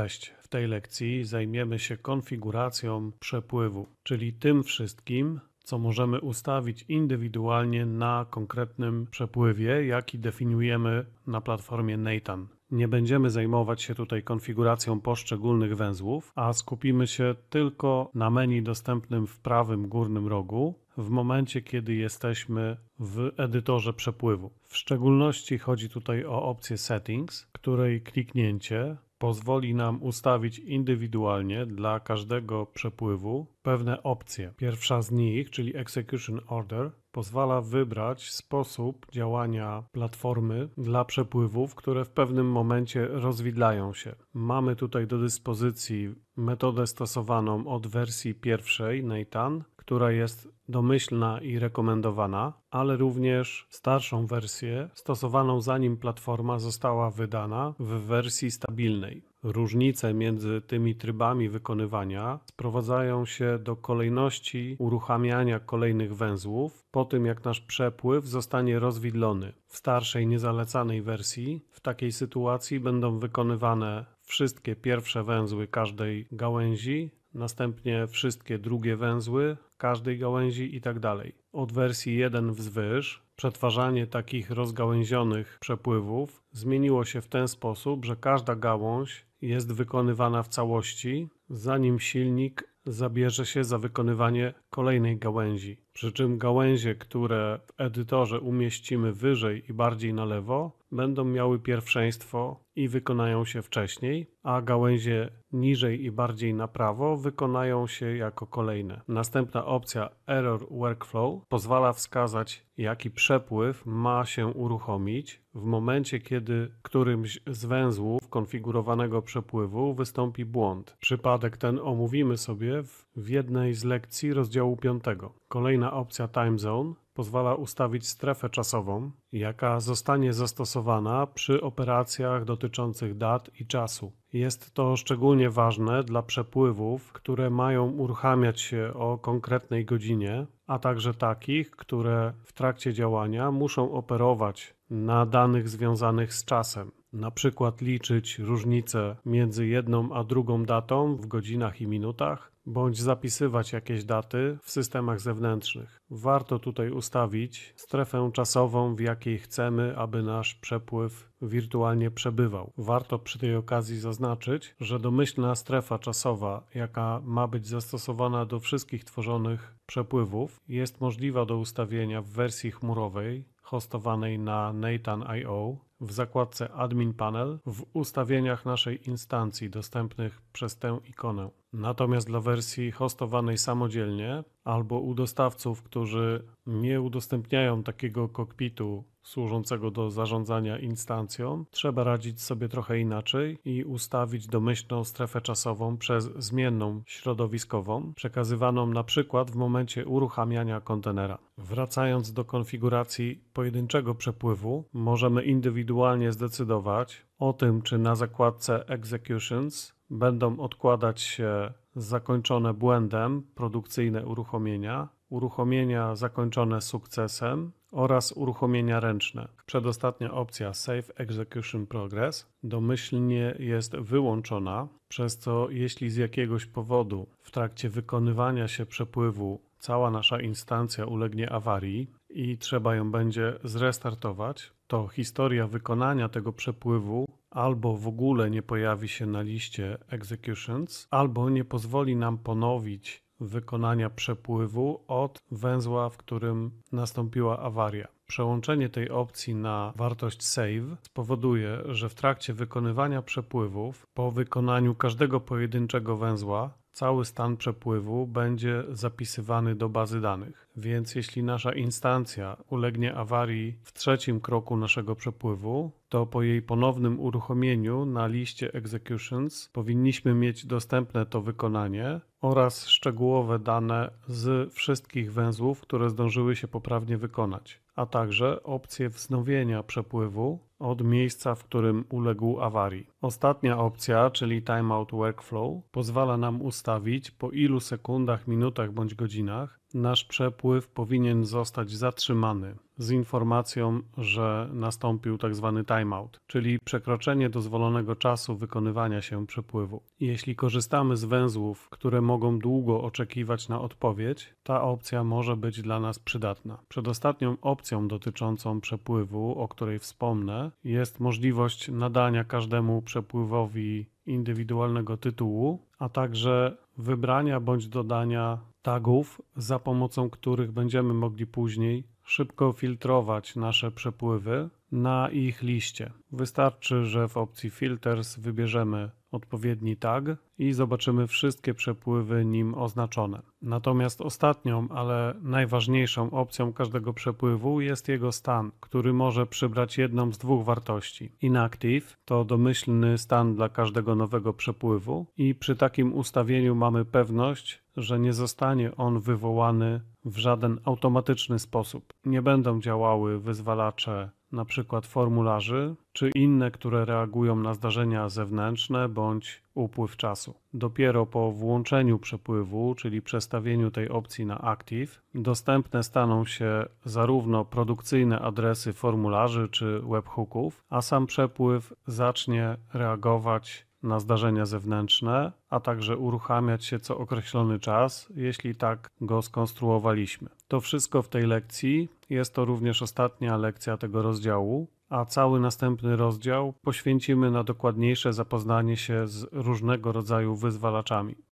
Cześć. W tej lekcji zajmiemy się konfiguracją przepływu, czyli tym wszystkim, co możemy ustawić indywidualnie na konkretnym przepływie, jaki definiujemy na platformie Nathan. Nie będziemy zajmować się tutaj konfiguracją poszczególnych węzłów, a skupimy się tylko na menu dostępnym w prawym górnym rogu w momencie, kiedy jesteśmy w edytorze przepływu. W szczególności chodzi tutaj o opcję Settings, której kliknięcie pozwoli nam ustawić indywidualnie dla każdego przepływu pewne opcje. Pierwsza z nich, czyli Execution Order, pozwala wybrać sposób działania platformy dla przepływów, które w pewnym momencie rozwidlają się. Mamy tutaj do dyspozycji metodę stosowaną od wersji pierwszej Nathan, która jest domyślna i rekomendowana, ale również starszą wersję stosowaną zanim platforma została wydana w wersji stabilnej. Różnice między tymi trybami wykonywania sprowadzają się do kolejności uruchamiania kolejnych węzłów po tym, jak nasz przepływ zostanie rozwidlony. W starszej, niezalecanej wersji w takiej sytuacji będą wykonywane wszystkie pierwsze węzły każdej gałęzi następnie wszystkie drugie węzły każdej gałęzi i tak dalej. Od wersji 1 wzwyż przetwarzanie takich rozgałęzionych przepływów zmieniło się w ten sposób, że każda gałąź jest wykonywana w całości, zanim silnik zabierze się za wykonywanie kolejnej gałęzi. Przy czym gałęzie, które w edytorze umieścimy wyżej i bardziej na lewo, będą miały pierwszeństwo i wykonają się wcześniej, a gałęzie niżej i bardziej na prawo wykonają się jako kolejne. Następna opcja Error Workflow pozwala wskazać, jaki przepływ ma się uruchomić w momencie, kiedy którymś z węzłów konfigurowanego przepływu wystąpi błąd. Przypadek ten omówimy sobie w jednej z lekcji rozdziału rozdziału 5. Kolejna opcja Time Zone pozwala ustawić strefę czasową, jaka zostanie zastosowana przy operacjach dotyczących dat i czasu. Jest to szczególnie ważne dla przepływów, które mają uruchamiać się o konkretnej godzinie, a także takich, które w trakcie działania muszą operować na danych związanych z czasem na przykład liczyć różnice między jedną a drugą datą w godzinach i minutach, bądź zapisywać jakieś daty w systemach zewnętrznych. Warto tutaj ustawić strefę czasową, w jakiej chcemy, aby nasz przepływ wirtualnie przebywał. Warto przy tej okazji zaznaczyć, że domyślna strefa czasowa, jaka ma być zastosowana do wszystkich tworzonych przepływów, jest możliwa do ustawienia w wersji chmurowej hostowanej na Nathan.io w zakładce Admin Panel w ustawieniach naszej instancji dostępnych przez tę ikonę. Natomiast dla wersji hostowanej samodzielnie albo u dostawców, którzy nie udostępniają takiego kokpitu służącego do zarządzania instancją, trzeba radzić sobie trochę inaczej i ustawić domyślną strefę czasową przez zmienną środowiskową, przekazywaną na przykład w momencie uruchamiania kontenera. Wracając do konfiguracji pojedynczego przepływu, możemy indywidualnie zdecydować o tym, czy na zakładce Executions będą odkładać się zakończone błędem produkcyjne uruchomienia, uruchomienia zakończone sukcesem oraz uruchomienia ręczne. Przedostatnia opcja Save Execution Progress domyślnie jest wyłączona, przez co jeśli z jakiegoś powodu w trakcie wykonywania się przepływu cała nasza instancja ulegnie awarii i trzeba ją będzie zrestartować, to historia wykonania tego przepływu albo w ogóle nie pojawi się na liście executions, albo nie pozwoli nam ponowić wykonania przepływu od węzła, w którym nastąpiła awaria. Przełączenie tej opcji na wartość save spowoduje, że w trakcie wykonywania przepływów, po wykonaniu każdego pojedynczego węzła, cały stan przepływu będzie zapisywany do bazy danych. Więc jeśli nasza instancja ulegnie awarii w trzecim kroku naszego przepływu, to po jej ponownym uruchomieniu na liście executions powinniśmy mieć dostępne to wykonanie oraz szczegółowe dane z wszystkich węzłów, które zdążyły się poprawnie wykonać a także opcję wznowienia przepływu od miejsca, w którym uległ awarii. Ostatnia opcja, czyli Timeout Workflow, pozwala nam ustawić po ilu sekundach, minutach bądź godzinach nasz przepływ powinien zostać zatrzymany z informacją, że nastąpił tzw. Tak timeout, czyli przekroczenie dozwolonego czasu wykonywania się przepływu. Jeśli korzystamy z węzłów, które mogą długo oczekiwać na odpowiedź, ta opcja może być dla nas przydatna. Przedostatnią opcją dotyczącą przepływu, o której wspomnę, jest możliwość nadania każdemu przepływowi indywidualnego tytułu, a także wybrania bądź dodania tagów, za pomocą których będziemy mogli później szybko filtrować nasze przepływy na ich liście. Wystarczy, że w opcji Filters wybierzemy odpowiedni tag i zobaczymy wszystkie przepływy nim oznaczone. Natomiast ostatnią, ale najważniejszą opcją każdego przepływu jest jego stan, który może przybrać jedną z dwóch wartości. Inactive to domyślny stan dla każdego nowego przepływu i przy takim ustawieniu mamy pewność, że nie zostanie on wywołany w żaden automatyczny sposób. Nie będą działały wyzwalacze na przykład formularzy, czy inne, które reagują na zdarzenia zewnętrzne bądź upływ czasu. Dopiero po włączeniu przepływu, czyli przestawieniu tej opcji na Active, dostępne staną się zarówno produkcyjne adresy formularzy czy webhooków, a sam przepływ zacznie reagować na zdarzenia zewnętrzne, a także uruchamiać się co określony czas, jeśli tak go skonstruowaliśmy. To wszystko w tej lekcji. Jest to również ostatnia lekcja tego rozdziału, a cały następny rozdział poświęcimy na dokładniejsze zapoznanie się z różnego rodzaju wyzwalaczami.